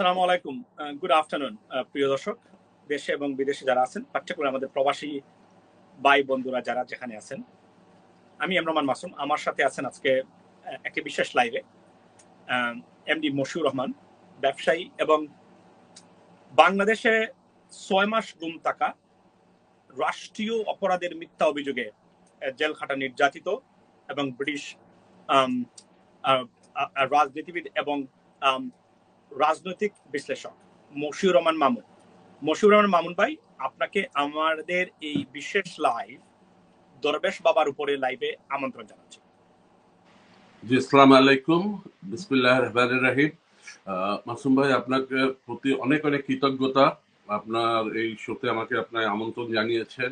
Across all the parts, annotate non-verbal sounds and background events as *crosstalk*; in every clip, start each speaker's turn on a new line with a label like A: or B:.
A: আসসালামু আলাইকুম good afternoon প্রিয় দর্শক দেশে এবং বিদেশে যারা আছেন পার্টিকুলার আমাদের প্রবাসী ভাই বন্ধুরা যারা যেখানে আছেন আমি এমরমান মাসুম আমার সাথে আছেন আজকে একটি বিশেষ লাইভে এমডি মশিউর রহমান ব্যবসায়ী এবং বাংলাদেশে ছয় মাস গুম থাকা রাষ্ট্রীয় অপরাধের মিথ্যা অভিযোগে জেল খাটা নির্যাতিত এবং ব্রিটিশ রাজনীতিবিদ এবং রাজনৈতিক বিশ্লেষক মশিউর রহমান মামুন মশিউর রহমান মামুন ভাই আপনাকে আমাদের এই বিশেষ লাইভ দরবেশ বাবার উপরে লাইভে আমন্ত্রণ জানাচ্ছি
B: জি আসসালামু আলাইকুম বিসমিল্লাহ রহমান রাহিম মাসুম ভাই আপনাকে প্রতি অনেক অনেক কৃতজ্ঞতা আপনার এই শোতে আমাকে আপনার আমন্ত্রণ জানিয়েছেন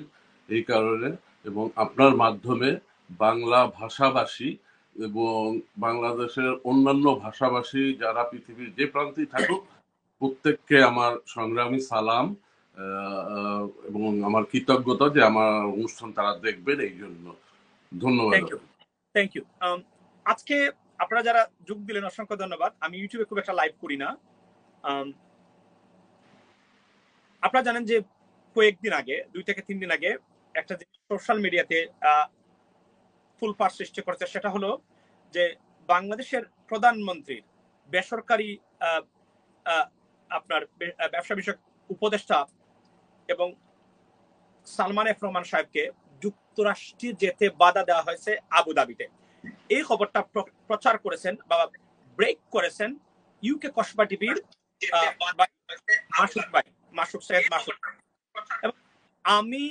B: এই কারণে এবং আপনার মাধ্যমে বাংলা ভাষাভাষী এবং বাংলাদেশের অন্যান্য ভাষাভাষী যারা পৃথিবীর যে প্রান্তেই থাকুক প্রত্যেককে আমার সংগ্রামী সালাম এবং আমার কৃতজ্ঞতা যে আমার অনুষ্ঠান তারা দেখবেন এই জন্য ধন্যবাদ
A: থ্যাংক ইউ um, আজকে আপনারা যারা যোগ দিলেন অসংখ্য ধন্যবাদ আমি ইউটিউবে খুব একটা লাইভ করি না um, আপনারা জানেন যে কয়েকদিন আগে দুই থেকে তিন দিন আগে একটা সোশ্যাল মিডিয়াতে তোলপাড় সৃষ্টি করেছে সেটা হলো যে বাংলাদেশের প্রধানমন্ত্রীর বেসরকারি আপনার ব্যবসা বিষয়ক উপদেষ্টা এবং সালমান এফ রহমান সাহেবকে যুক্তরাষ্ট্রে যেতে বাধা দেওয়া হয়েছে আবুধাবিতে এই খবরটা প্রচার করেছেন বা ব্রেক করেছেন ইউকে কসবা টিভির আমি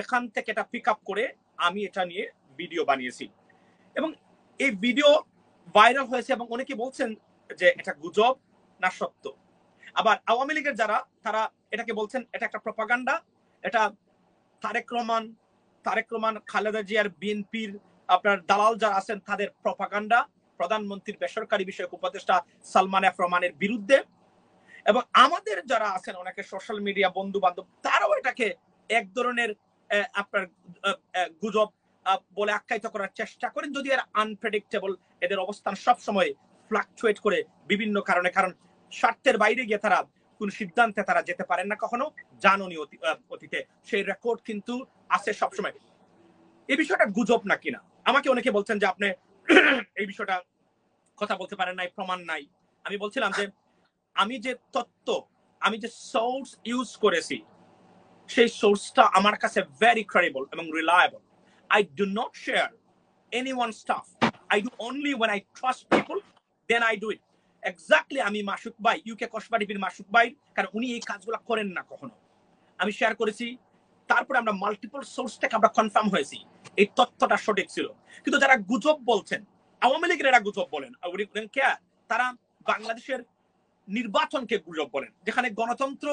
A: এখান থেকে এটা পিক আপ করে আমি এটা নিয়ে ভিডিও বানিয়েছি এবং এই ভিডিও ভাইরাল হয়েছে এবং অনেকে বলছেন যে এটা গুজব না সত্য আবার আওয়ামী লীগের যারা তারা এটাকে বলছেন এটা একটা প্রপাগান্ডা এটা তারেক রহমান তারেক রহমান খালেদা জিয়ার বিএনপির আপনার দালাল যারা আছেন তাদের প্রপাগান্ডা প্রধানমন্ত্রীর বেসরকারি বিষয়ক উপদেষ্টা সালমান এফ রহমানের বিরুদ্ধে এবং আমাদের যারা আছেন অনেকে সোশ্যাল মিডিয়া বন্ধু বান্ধব তারাও এটাকে এক ধরনের আপনার গুজব বলে আখ্যায়িত করার চেষ্টা করেন যদি এর আনপ্রেডিক্টেবল এদের অবস্থান সবসময় ফ্লাকচুয়েট করে বিভিন্ন কারণে কারণ স্বার্থের বাইরে গিয়ে তারা কোন সিদ্ধান্তে তারা যেতে পারেন না কখনো জাননি অতীতে সেই রেকর্ড কিন্তু আছে সবসময় এই বিষয়টা গুজব না কিনা আমাকে অনেকে বলছেন যে আপনি এই বিষয়টা কথা বলতে পারেন নাই প্রমাণ নাই আমি বলছিলাম যে আমি যে তত্ত্ব আমি যে সোর্স ইউজ করেছি সেই সোর্সটা আমার কাছে ভেরি ক্রেডিবল এবং reliable I do not share anyone's stuff. I do only when I trust people, then I do it. Exactly আমি মাসুক ভাই ইউকে কসবা টিভির মাসুক ভাই কারণ উনি এই কাজগুলো করেন না কখনো আমি শেয়ার করেছি তারপরে আমরা মাল্টিপল সোর্স থেকে আমরা কনফার্ম হয়েছি এই তথ্যটা সঠিক ছিল কিন্তু যারা গুজব বলছেন আওয়ামী লীগের এরা গুজব বলেন কেয়ার তারা বাংলাদেশের নির্বাচনকে গুজব বলেন যেখানে গণতন্ত্র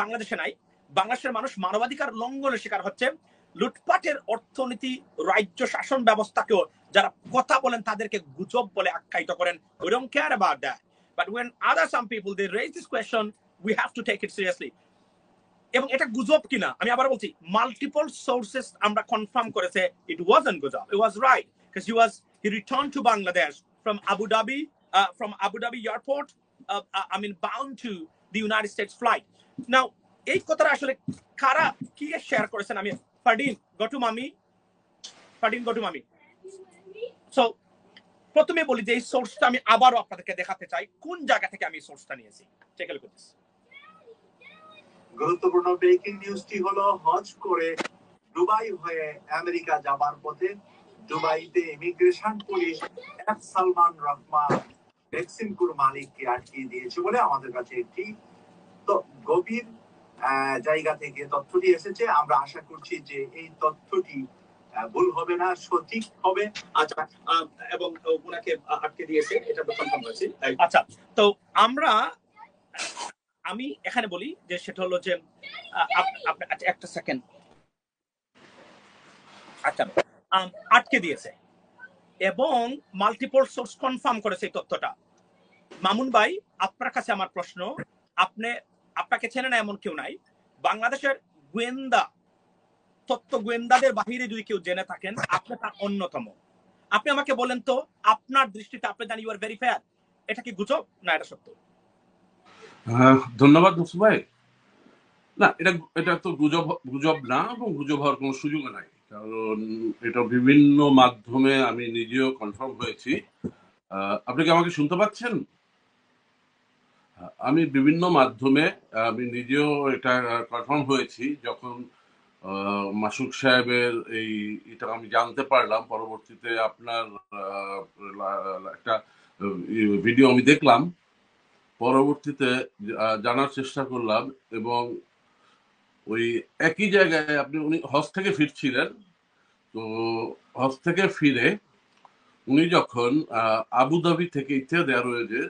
A: বাংলাদেশে নাই বাংলাদেশের মানুষ মানবাধিকার লঙ্ঘনের শিকার হচ্ছে লুটপাটের অর্থনীতি রাজ্য শাসন ব্যবস্থাকেও যারা কথা বলেন তাদেরকে গুজব বলে আখ্যায়িত করেন we don't care about that but when other some people they raise this question we have to take it seriously এবং এটা গুজব কিনা আমি আবার বলছি মাল্টিপল সোর্সেস আমরা কনফার্ম করেছে ইট ওয়াজ অ্যান গুজব it was right because he was he return to Bangladesh from Abu Dhabi from Abu Dhabi airport I mean bound to the United States flight now এই কথাটা আসলে কারা কি শেয়ার করেছেন আমি Fadin, go to mommy. Fadin, go to mommy. So, প্রথমে বলি যে এই সোর্সটা আমি আবারও আপনাদেরকে দেখাতে চাই কোন জায়গা থেকে আমি সোর্সটা নিয়েছি চেক লুক দিস গুরুত্বপূর্ণ ব্রেকিং নিউজটি হলো হজ করে দুবাই হয়ে আমেরিকা যাবার পথে দুবাইতে immigration police F Salman Rahman ভ্যাকসিনপুর মালিককে আটকে দিয়েছে বলে আমাদের কাছে একটি তো গভীর জায়গা থেকে তথ্যটি এসেছে আমরা আশা করছি যে এই তথ্যটি ভুল হবে না সঠিক হবে আচ্ছা এবং ওনাকে আটকে দিয়েছে এটা কনফার্ম হয়েছে আচ্ছা তো আমরা আমি এখানে বলি যে সেটা হলো যে আচ্ছা একটা সেকেন্ড আচ্ছা আটকে দিয়েছে এবং মাল্টিপল সোর্স কনফার্ম করেছে এই তথ্যটা মামুন ভাই আপনার কাছে আমার প্রশ্ন আপনি আপনাকে চেনে না এমন কেউ নাই বাংলাদেশের গোয়েন্দা তত্ত্ব গোয়েন্দাদের বাহিরে যদি কেউ জেনে থাকেন আপনি তার অন্যতম আপনি আমাকে বলেন তো আপনার দৃষ্টিতে আপনি জানি ইউ আর ভেরি ফেয়ার এটা কি গুজব না এটা সত্য
B: হ্যাঁ, ধন্যবাদ মুসু ভাই না এটা এটা তো গুজব গুজব না এবং গুজব হওয়ার কোনো সুযোগ নাই কারণ এটা বিভিন্ন মাধ্যমে আমি নিজেও কনফার্ম হয়েছি আপনি কি আমাকে শুনতে পাচ্ছেন আমি বিভিন্ন মাধ্যমে আমি নিজেও এটা কনফার্ম হয়েছি যখন মাসুক সাহেবের এই এটা আমি জানতে পারলাম পরবর্তীতে আপনার একটা ভিডিও আমি দেখলাম পরবর্তীতে জানার চেষ্টা করলাম এবং ওই একই জায়গায় আপনি উনি হজ থেকে ফিরছিলেন তো হজ থেকে ফিরে উনি যখন আবুধাবি থেকে দেওয়া রয়েছে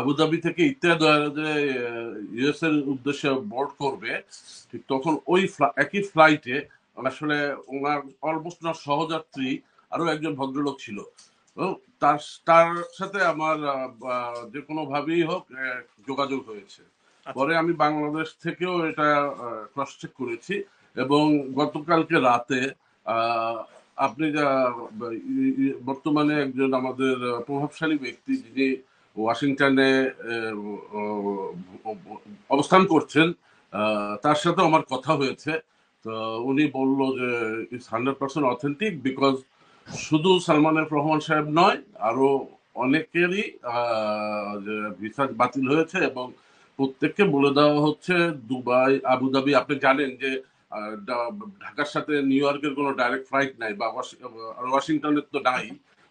B: আবুধাবি থেকে ইত্যাদি ইউএস এর উদ্দেশ্যে বোর্ড করবে ঠিক তখন ওই একই ফ্লাইটে আসলে ওনার অলমোস্ট ওনার সহযাত্রী আরো একজন ভদ্রলোক ছিল তার তার সাথে আমার যে কোনো ভাবেই হোক যোগাযোগ হয়েছে আচ্ছা। পরে আমি বাংলাদেশ থেকেও এটা ক্রস চেক করেছি এবং গতকালকে রাতে আপনি যা বর্তমানে একজন আমাদের প্রভাবশালী ব্যক্তি যিনি ওয়াশিংটনে অবস্থান করছেন তার সাথে আমার কথা হয়েছে তো উনি বলল যে it's hundred percent authentic because শুধু সালমান এফ রহমান সাহেব নয় আরো অনেকেরই ভিসা বাতিল হয়েছে এবং প্রত্যেককে বলে দেওয়া হচ্ছে দুবাই আবুধাবি আপনি জানেন যে ঢাকার সাথে নিউ ইয়র্কের কোনো ডাইরেক্ট ফ্লাইট নাই বা ওয়াশিংটনের তো নাই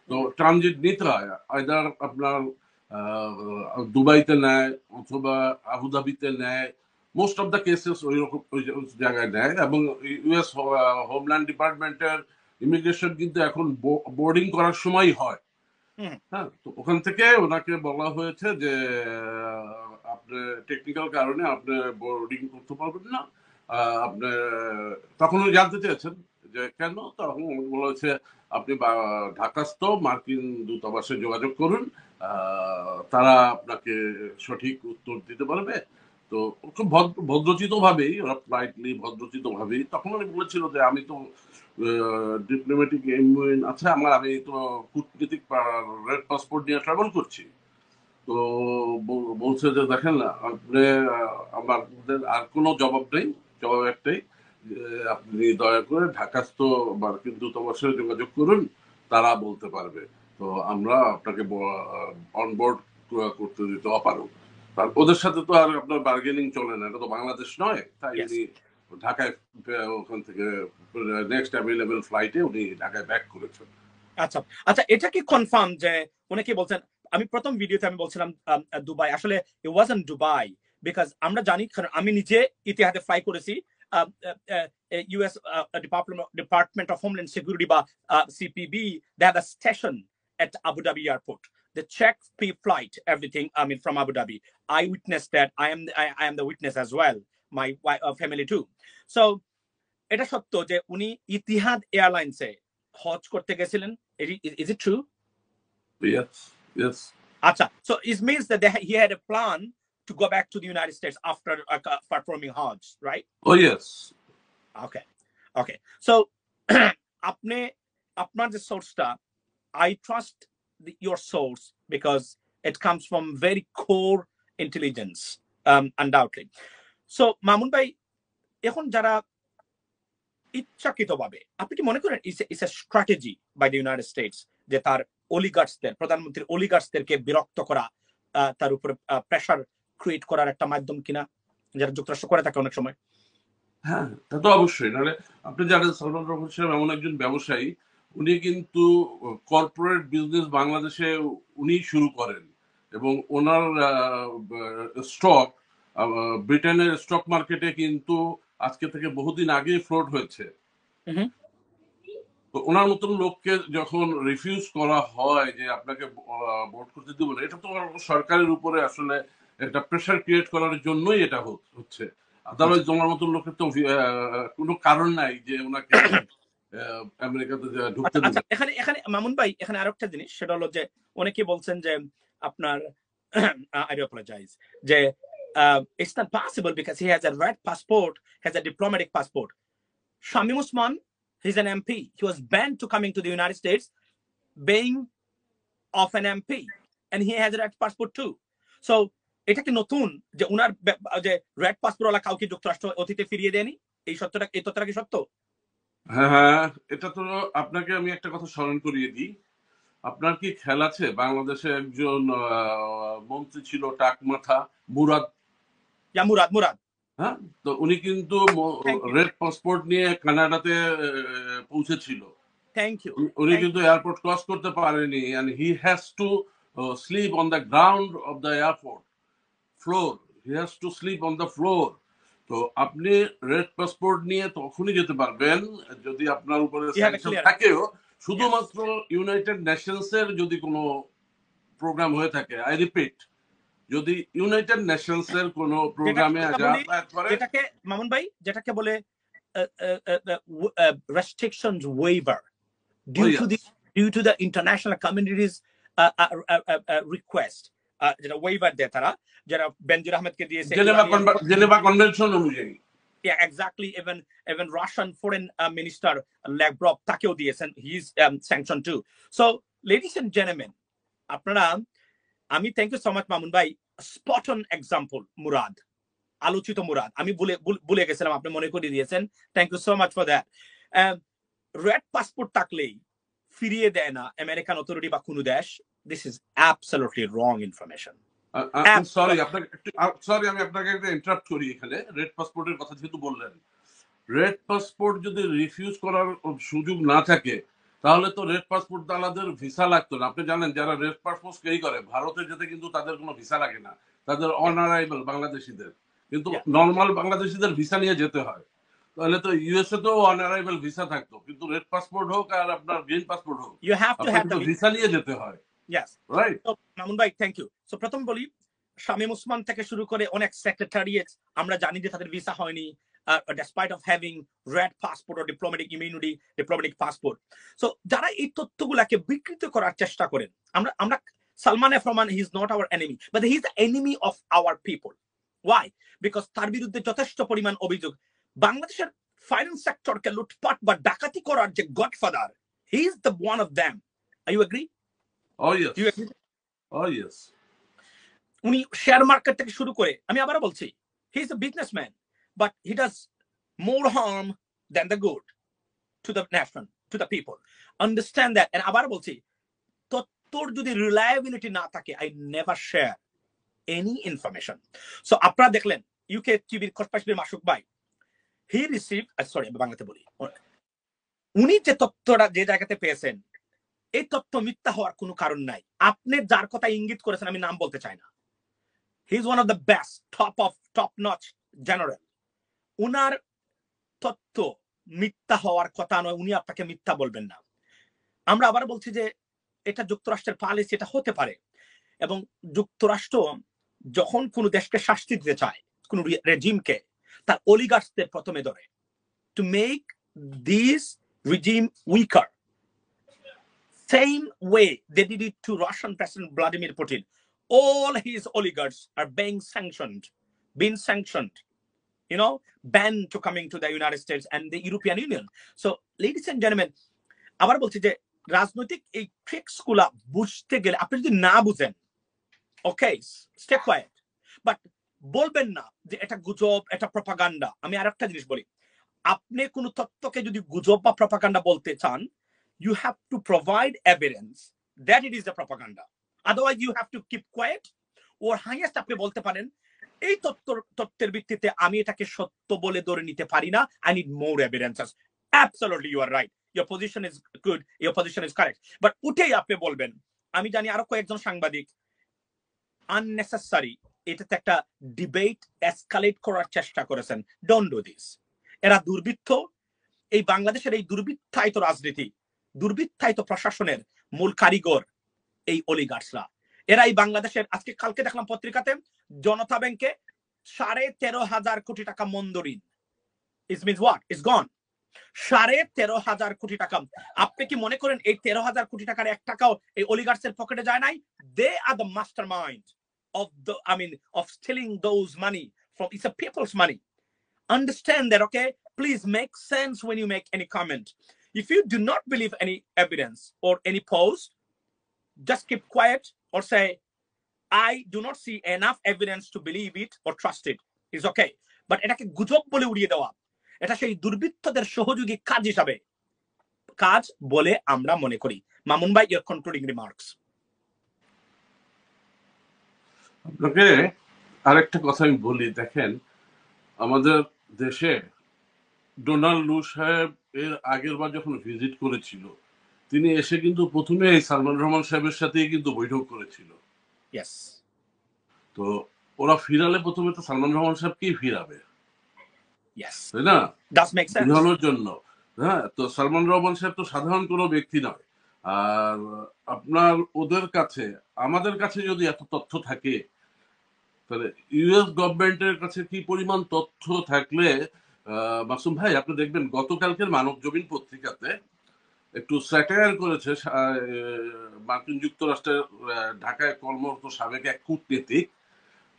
B: তো ট্রানজিট নিতে হয় আইদার আপনার দুবাইতে নেয় অথবা আবুধাবিতে নেয় মোস্ট অফ দ্য কেসেস ওই রকম জায়গায় নেয় এবং ইউএস হোমল্যান্ড ডিপার্টমেন্টের ইমিগ্রেশন কিন্তু এখন বোর্ডিং করার সময় হয় হ্যাঁ তো ওখান থেকে ওনাকে বলা হয়েছে যে আপনি টেকনিক্যাল কারণে আপনি বোর্ডিং করতে পারবেন না আপনি তখন জানতে চেয়েছেন যে কেন তখন বলা হয়েছে আপনি ঢাকাস্থ মার্কিন দূতাবাসে যোগাযোগ করুন তারা আপনাকে সঠিক উত্তর দিতে পারবে তো খুব ভদ্রচিত ভাবেই ওরা প্লাইটলি ভদ্রচিত ভাবেই তখন উনি বলেছিল যে আমি তো ডিপ্লোম্যাটিক এমওএন আছে আমার আমি তো কূটনীতিক রেড পাসপোর্ট নিয়ে ট্রাভেল করছি তো বলছে যে দেখেন না আপনি আমাদের আর কোনো জবাব নেই জবাব একটাই আপনি দয়া করে ঢাকাস্থ মার্কিন দূতাবাসে যোগাযোগ করুন তারা বলতে পারবে তো আমরা আপনাকে অনবোর্ড করতে দিতে অপারক আর ওদের সাথে তো আর আপনার বার্গেনিং চলে না এটা তো বাংলাদেশ নয় তাই উনি ঢাকায়
A: ওখান থেকে নেক্সট অ্যাভেলেবেল ফ্লাইটে উনি ঢাকায় ব্যাক করেছেন আচ্ছা আচ্ছা এটা কি কনফার্ম যে উনি কি বলছেন আমি প্রথম ভিডিওতে আমি বলছিলাম দুবাই আসলে ইট ওয়াজন্ট দুবাই বিকজ আমরা জানি কারণ আমি নিজে ইতিহাদে ফ্লাই করেছি US department of homeland security বা CPB they have a session at Abu Dhabi airport. The check flight, everything. I mean, from Abu Dhabi, I witnessed that. I am I, am the witness as well. My uh, family too. So it is এটা সত্য যে উনি Etihad এয়ারলাইন্সে হজ করতে গেছিলেন Is it true?
B: Yes, yes.
A: Acha. So it means that he had a plan to go back to the United States after uh, uh, performing Hajj, right? Oh yes. Okay, okay. So *clears throat* আপনি আপনার যে সোর্সটা I trust the, your source because it comes from very core intelligence, um, undoubtedly. So, Mamun ভাই এখন যারা ইচ্ছাকৃতভাবে আপনি কি মনে করেন it's a strategy by the United States যে তার অলিগার্সদের প্রধানমন্ত্রীর অলিগার্সদেরকে বিরক্ত করা তার উপরে প্রেশার ক্রিয়েট করার একটা মাধ্যম কিনা যারা যুক্তরাষ্ট্র করে থাকে অনেক সময় হ্যাঁ তা তো
B: অবশ্যই নাহলে আপনি জানেন সালমান রহমান সাহেব এমন একজন ব্যবসায়ী উনি কিন্তু কর্পোরেট বিজনেস বাংলাদেশে উনি শুরু করেন এবং ওনার স্টক ব্রিটেনের স্টক মার্কেটে কিন্তু আজকে থেকে বহুদিন আগে ফ্লোট হয়েছে তো ওনার মতন লোককে যখন রিফিউজ করা হয় যে আপনাকে ভোট করতে দিব না এটা তো সরকারের উপরে আসলে একটা প্রেশার ক্রিয়েট করার জন্যই এটা হচ্ছে আদারওয়াইজ আচ্ছা। তোমার মতন লোকের তো কোনো
A: কারণ নাই যে ওনাকে আচ্ছা, আচ্ছা, মামুন ভাই এখানে একটা জিনিস সেটা হলো যে অনেকে বলছেন যে আপনার passport has Osman he is an MP he was ban to coming to the United States being of an MP and he has passport too so এটা কি নতুন যে উনার যে রেড পাসপোর্ট ওলা কাউকে যুক্তরাষ্ট্র অতীতে ফিরিয়ে দেয়নি এই সত্যটা এই তথ্যটা কি সত্য হ্যাঁ, হ্যাঁ এটা তো আপনাকে আমি একটা কথা স্মরণ করিয়ে দিই
B: আপনার কি খেয়াল আছে বাংলাদেশে একজন মন্ত্রী ছিল টাকমাথা মুরাদ মুরাদ মুরাদ হ্যাঁ তো উনি কিন্তু রেড পাসপোর্ট নিয়ে কানাডাতে পৌঁছেছিল থ্যাংক ইউ উনি কিন্তু এয়ারপোর্ট ক্রস করতে পারেনি and he has to sleep on the ground of the airport floor he has to sleep on the floor তো আপনি রেড পাসপোর্ট নিয়ে তখনই যেতে পারবেন যদি আপনার উপরে থাকেও শুধুমাত্র ইউনাইটেড নেশনস এর যদি কোনো প্রোগ্রাম হয়ে থাকে আই রিপিট যদি ইউনাইটেড
A: নেশনস এর কোনো প্রোগ্রামে যেটাকে মামুন ভাই যেটাকে বলে restriction waiver due to the due to the international the request যেটা ওয়েভার দেয় তারা যারা বেনজুর আহমেদকে দিয়েছে জেনেভা কনভেনশন অনুযায়ী yeah exactly even even russian foreign uh, minister lavrov তাকেও দিয়েছেন হি লেডিস এন্ড আপনারা আমি thank you so much Mamun ভাই স্পট অন মুরাদ আলোচিত মুরাদ আমি ভুলে গেছিলাম আপনি মনে করিয়ে দিয়েছেন thank you so much for that red passport থাকলেই ফিরিয়ে দেয় না আমেরিকান অথরিটি বা কোনো দেশ this is absolutely wrong information sorry uh, uh, আপনাকে একটা ইন্টারাপ্ট করি এখানে রেড পাসপোর্টের কথা যেহেতু বললেন রেড
B: পাসপোর্ট যদি রিফিউজ করার সুযোগ না থাকে তাহলে তো রেড পাসপোর্ট দালাদের ভিসা লাগতো না আপনি জানেন যারা রেড পাসপোর্ট কেই করে ভারতে যেতে কিন্তু তাদের কোনো ভিসা লাগে না তাদের অনারাইভাল বাংলাদেশিদের কিন্তু নর্মাল বাংলাদেশিদের ভিসা নিয়ে যেতে হয় তাহলে তো ইউএসএ তো অনারাইভাল ভিসা থাকতো কিন্তু রেড পাসপোর্ট হোক আর আপনার গ্রিন পাসপোর্ট হোক
A: ইউ ভিসা নিয়ে যেতে হয় ইয়াস মামুন ভাই থ্যাংক ইউ সো প্রথম বলি থেকে শুরু করে অনেক সেক্রেটারিয়েট আমরা জানি যে তাদের ভিসা হয়নি despite of having red passport diplomatic immunity diplomatic passport so যারা এই বিকৃত করার চেষ্টা করেন আমরা আমরা Salman F he is not our enemy but he is enemy of our people why because তার বিরুদ্ধে যথেষ্ট পরিমাণ অভিযোগ বাংলাদেশের ফাইন্যান্স সেক্টরকে লুটপাট বা ডাকাতি করার যে godfather he is the one of them I you agree Oh, oh, উনি শেয়ার মার্কেট থেকে শুরু করে আমি আবারও বলছি he is a businessman but he does more harm than the good to the nation to the people understand that and আবার বলছি তোর যদি রিলায়েবিলিটি না থাকে I never share any information so আপনারা দেখলেন ইউকে টিভির খোঁজপাশবির মাসুক ভাই হি রিসিভ সরি আমি বাংলাতে বলি উনি যে তত্ত্বটা যে জায়গাতে পেয়েছেন এই তথ্য মিথ্যা হওয়ার কোনো কারণ নাই আপনি যার কথা ইঙ্গিত করেছেন আমি নাম বলতে চাই না he is one of the best top of top notch general উনার তথ্য মিথ্যা হওয়ার কথা নয় উনি আপনাকে মিথ্যা বলবেন না আমরা আবার বলছি যে এটা যুক্তরাষ্ট্রের পালিসি এটা হতে পারে এবং যুক্তরাষ্ট্র যখন কোনো দেশকে শাস্তি দিতে চায় কোনো রেজিমকে তার অলিগার্সদের প্রথমে ধরে to make this regime weaker Same way they did it to Russian President Vladimir Putin. All his oligarchs are being sanctioned, being sanctioned, you know, banned to coming to the United States and the European Union. So, ladies and gentlemen, আবার বলছি যে রাজনৈতিক এই tricks গুলা বুঝতে গেলে আপনি যদি না বুঝেন ওকে স্টে কোয়েট বাট বলবেন না যে এটা গুজব এটা প্রপাগান্ডা আমি আর একটা জিনিস বলি আপনি কোনো তত্ত্বকে যদি গুজব বা প্রপাগান্ডা বলতে চান you have to provide evidence that it is a propaganda otherwise you have to keep quiet or highest আপনি বলতে পারেন এই তত্ত্বের ভিত্তিতে আমি এটাকে সত্য বলে ধরে নিতে পারি না I need more evidences absolutely you are right your position is good your position is correct but উঠেই আপনি বলবেন আমি জানি আরো কয়েকজন সাংবাদিক আননেসেসারি এটাতে একটা ডিবেট এসকালেট করার চেষ্টা করেছেন ডোন্ট ডু দিস এরা দুর্বৃত্ত এই বাংলাদেশের এই দুর্বৃত্তায়িত রাজনীতি দুর্বৃত্তায়িত প্রশাসনের মূল কারিগর এই অলিগার্সরা এরাই বাংলাদেশের আজকে কালকে দেখলাম পত্রিকাতে জনতা ব্যাংকে সাড়ে তেরো হাজার কোটি টাকা মন্দরিন is means what is gone সাড়ে তেরো হাজার কোটি টাকা আপনি কি মনে করেন এই তেরো হাজার কোটি টাকার এক টাকাও এই অলিগার্সের পকেটে যায় নাই they are the master mind of the I mean of stealing those money from it's a people's money understand that okay please make sense when you make any comment If you do not believe any evidence or any post, just keep quiet or say, I do not see enough evidence to believe it or trust it. It's okay. But এটাকে গুজব বলে উড়িয়ে দেওয়া এটা সেই দুর্বৃত্তদের সহযোগী কাজ হিসাবে কাজ বলে আমরা মনে করি মামুন ভাই ইয়ার কনক্লুডিং রিমার্কস
B: আপনাকে আরেকটা কথা আমি বলি দেখেন আমাদের দেশে ডোনাল্ড লু সাহেব এর আগের বার যখন ভিজিট করেছিল তিনি এসে কিন্তু প্রথমে এই সালমান রহমান সাহেবের সাথে কিন্তু বৈঠক করেছিল তো ওরা ফিরালে প্রথমে তো সালমান রহমান ফিরাবে তাই না জন্য হ্যাঁ তো সালমান রহমান সাহেব তো সাধারণ কোনো ব্যক্তি নয় আর আপনার ওদের কাছে আমাদের কাছে যদি এত তথ্য থাকে তাহলে ইউএস গভর্নমেন্টের কাছে কি পরিমাণ তথ্য থাকলে মাসুম ভাই আপনি দেখবেন গতকালকের মানব জমিন পত্রিকাতে একটু স্যাটায়ার করেছে মার্কিন যুক্তরাষ্ট্রের ঢাকায় কর্মরত সাবেক এক কূটনীতিক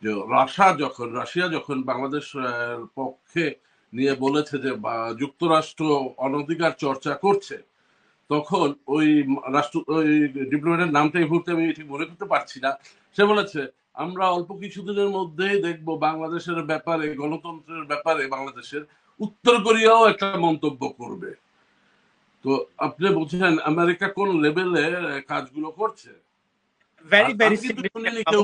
B: যে রাশা যখন রাশিয়া যখন বাংলাদেশ পক্ষে নিয়ে বলেছে যে যুক্তরাষ্ট্র অনধিকার চর্চা করছে তখন ওই রাষ্ট্র ওই ডিপ্লোমেটের নামটাই ভুলতে আমি ঠিক মনে করতে পারছি না সে বলেছে আমরা অল্প কিছুদিনের মধ্যেই দেখব বাংলাদেশের ব্যাপারে গণতন্ত্রের ব্যাপারে বাংলাদেশের উত্তর কোরিয়াও একটা মন্তব্য করবে তো আপনি বুঝেন আমেরিকা কোন লেভেলে কাজগুলো করছে ভেরি ভেরি কেউ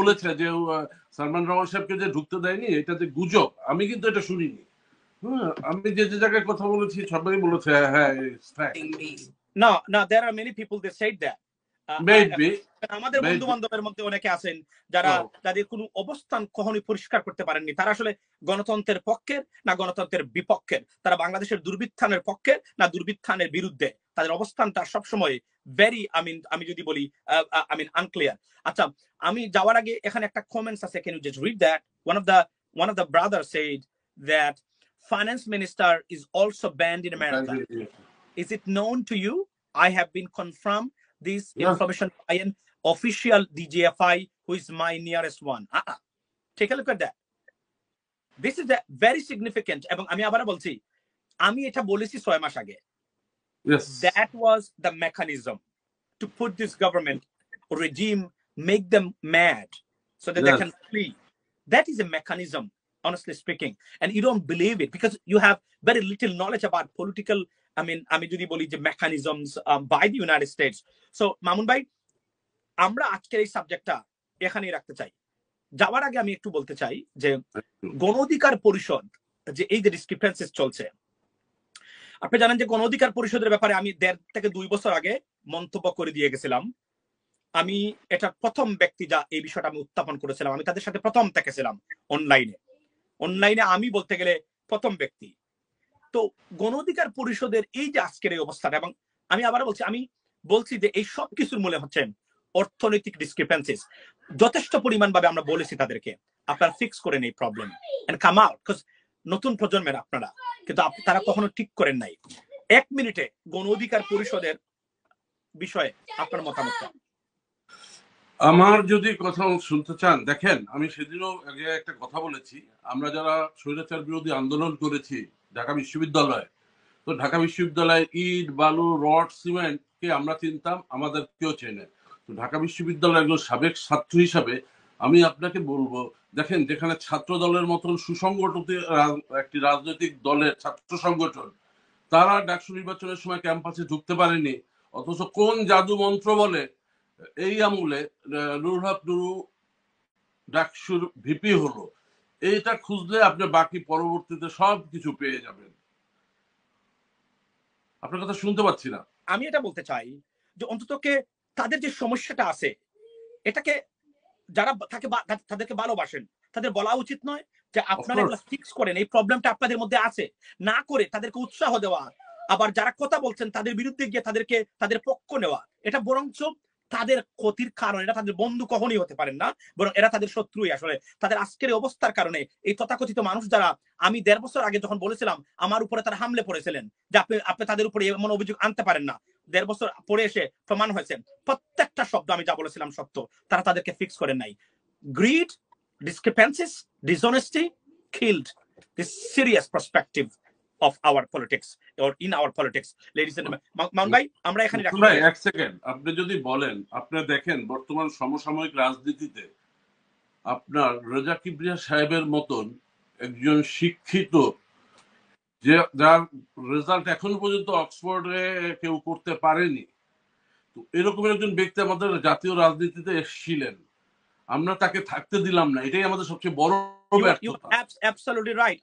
B: বলেছে যে সালমান রহমান সাহেবকে যে ঢুকতে দেয়নি এটা যে গুজব আমি কিন্তু এটা শুনিনি
A: হ্যাঁ, আমি যে যে জায়গায় কথা বলেছি সবাই বলেছে হ্যাঁ না না there are many people that said that আমাদের বন্ধু বান্ধবের মধ্যে অনেকে আছেন যারা তাদের কোন অবস্থান কখনই পরিষ্কার করতে পারেননি তারা আসলে গণতন্ত্রের পক্ষের না গণতন্ত্রের বিপক্ষের তারা বাংলাদেশের দুর্বৃত্থানের পক্ষে না দুর্বৃত্থানের বিরুদ্ধে তাদের অবস্থানটা সবসময় ভেরি আই আমি যদি বলি আই মিন আনক্লিয়ার আচ্ছা আমি যাওয়ার আগে এখানে একটা কমেন্টস আছে can you just read that one of the one of the brother said that finance minister is also banned in America. Is it known to you? I have been confirmed this yeah. information by an official DGFI who is my nearest one. Uh-uh. Take a look at that. This is a very significant. I আমি আবার বলছি আমি That was the mechanism to put this government regime, make them mad so that yes. they can flee. That is a mechanism honestly speaking and you don't believe it because you have very little knowledge about political i mean আমি যদি বলি যে mechanisms um, by the united states so Mamun ভাই আমরা আজকের এই সাবজেক্টটা এখানেই রাখতে চাই যাওয়ার আগে আমি একটু বলতে চাই যে গণ অধিকার পরিষদ যে এই যে ডিসক্রিপেন্সিস চলছে আপনি জানেন যে গণ অধিকার পরিষদের ব্যাপারে আমি দেড় থেকে দুই বছর আগে মন্তব্য করে দিয়ে গেছিলাম আমি এটা প্রথম ব্যক্তি যা এই বিষয়টা আমি উত্থাপন করেছিলাম আমি তাদের সাথে প্রথম থেকেছিলাম অনলাইনে অনলাইনে আমি বলতে গেলে প্রথম ব্যক্তি তো গণ অধিকার পরিষদের এই যে আজকের এই অবস্থাটা এবং আমি আবার বলছি আমি বলছি যে এই সব কিছুর মূলে হচ্ছেন অর্থনৈতিক ডিসক্রিপেন্সিস যথেষ্ট পরিমাণ ভাবে আমরা বলেছি তাদেরকে আপনারা ফিক্স করেন এই প্রবলেম কাম আউট নতুন প্রজন্মের আপনারা কিন্তু তারা কখনো ঠিক করেন নাই এক মিনিটে গণ অধিকার পরিষদের বিষয়ে আপনার মতামত আমার যদি কথা
B: শুনতে চান দেখেন আমি সেদিনও আগে একটা কথা বলেছি আমরা যারা স্বৈরাচার বিরোধী আন্দোলন করেছি ঢাকা বিশ্ববিদ্যালয়ে তো ঢাকা বিশ্ববিদ্যালয়ে ইট বালু রড সিমেন্ট কে আমরা চিনতাম আমাদের কেউ চেনে তো ঢাকা বিশ্ববিদ্যালয়ের একজন সাবেক ছাত্র হিসাবে আমি আপনাকে বলবো দেখেন যেখানে ছাত্র দলের মতন সুসংগঠিত একটি রাজনৈতিক দলের ছাত্র সংগঠন তারা ডাকসু নির্বাচনের সময় ক্যাম্পাসে ঢুকতে পারেনি অথচ কোন জাদু মন্ত্র বলে এই আমলে নুরুল হক নুরু ডাকসুর ভিপি হলো এইটা খুঁজলে আপনি বাকি পরবর্তীতে
A: সব কিছু পেয়ে যাবেন আপনার কথা শুনতে পাচ্ছি না আমি এটা বলতে চাই যে অন্তত কে তাদের যে সমস্যাটা আছে এটাকে যারা তাকে তাদেরকে ভালোবাসেন তাদের বলা উচিত নয় যে আপনারা এগুলো ফিক্স করেন এই প্রবলেমটা আপনাদের মধ্যে আছে না করে তাদেরকে উৎসাহ দেওয়া আবার যারা কথা বলছেন তাদের বিরুদ্ধে গিয়ে তাদেরকে তাদের পক্ষ নেওয়া এটা বরঞ্চ তাদের ক্ষতির কারণ এরা তাদের বন্ধু কখনই হতে পারেন না বরং এরা তাদের শত্রুই আসলে তাদের আজকের অবস্থার কারণে এই তথাকথিত মানুষ যারা আমি দেড় বছর আগে যখন বলেছিলাম আমার উপরে তারা হামলে পড়েছিলেন যে আপনি আপনি তাদের উপরে এমন অভিযোগ আনতে পারেন না দেড় বছর পরে এসে প্রমাণ হয়েছে প্রত্যেকটা শব্দ আমি যা বলেছিলাম সত্য তারা তাদেরকে ফিক্স করেন নাই greed discrepancies dishonesty killed this serious perspective of our politics or in our politics ladies and মাউন ভাই আমরা এখানে রাখি ভাই এক সেকেন্ড
B: আপনি যদি বলেন আপনি দেখেন বর্তমান সমসাময়িক রাজনীতিতে আপনার রাজা কিবরিয়া সাহেবের মতন একজন শিক্ষিত যে যার রেজাল্ট এখন পর্যন্ত অক্সফোর্ডে কেউ করতে পারেনি তো এরকম একজন ব্যক্তি আমাদের জাতীয় রাজনীতিতে এসেছিলেন আমরা তাকে থাকতে দিলাম না এটাই আমাদের সবচেয়ে বড়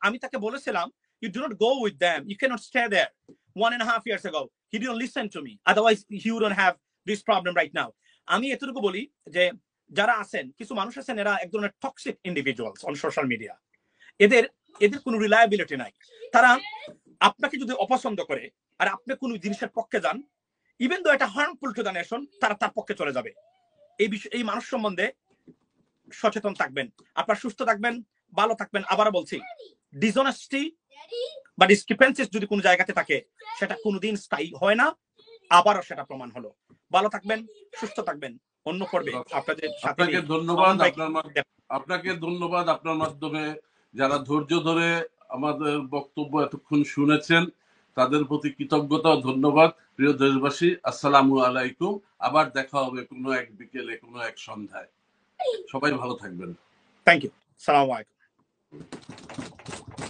A: আমি তাকে বলেছিলাম You do not go with them. You cannot stay there. One and a half years ago, he didn't listen to me. Otherwise, he wouldn't have this problem right now. আমি এতটুকু বলি যে যারা আছেন কিছু মানুষ আছেন এরা এক ধরনের toxic individuals on social media এদের এদের কোনো রিলায়াবিলিটি নাই তারা আপনাকে যদি অপছন্দ করে আর আপনি কোনো জিনিসের পক্ষে যান ইভেন দো এটা হার্মফুল টু দ্য নেশন তারা তার পক্ষে চলে যাবে এই বিষয় এই মানুষ সম্বন্ধে সচেতন থাকবেন আপনার সুস্থ থাকবেন ভালো থাকবেন আবারও বলছি ডিজনেস্টি বা ডিসক্রিপেন্সিস যদি কোনো জায়গাতে থাকে সেটা কোনোদিন স্থায়ী হয় না আবারও সেটা প্রমাণ হলো ভালো থাকবেন সুস্থ থাকবেন অন্য পর্বে আপনাদের আপনাকে ধন্যবাদ আপনার
B: আপনাকে ধন্যবাদ আপনার মাধ্যমে যারা ধৈর্য ধরে আমাদের বক্তব্য এতক্ষণ শুনেছেন তাদের প্রতি কৃতজ্ঞতা ধন্যবাদ প্রিয় দেশবাসী আসসালামু আলাইকুম আবার দেখা হবে কোনো এক বিকেলে কোনো এক সন্ধ্যায়
A: সবাই ভালো থাকবেন থ্যাংক ইউ সালাম আলাইকুম